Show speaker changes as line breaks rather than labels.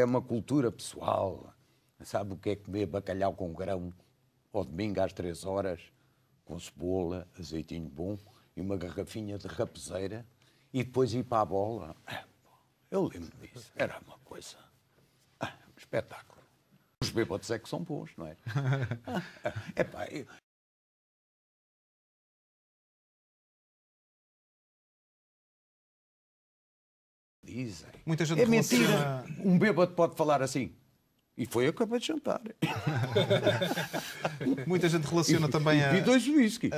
É uma cultura pessoal. Sabe o que é comer
bacalhau com grão ao domingo às três horas, com cebola, azeitinho bom e uma garrafinha de rapeseira e depois ir para a bola. É, eu lembro disso. Era uma coisa. Ah, um espetáculo. Os bêbados é que
são
bons, não é? dizem. Muita gente é mentira.
Um bêbado pode falar assim. E foi a capa de jantar.
Muita gente relaciona e, também e, a. E dois whisky.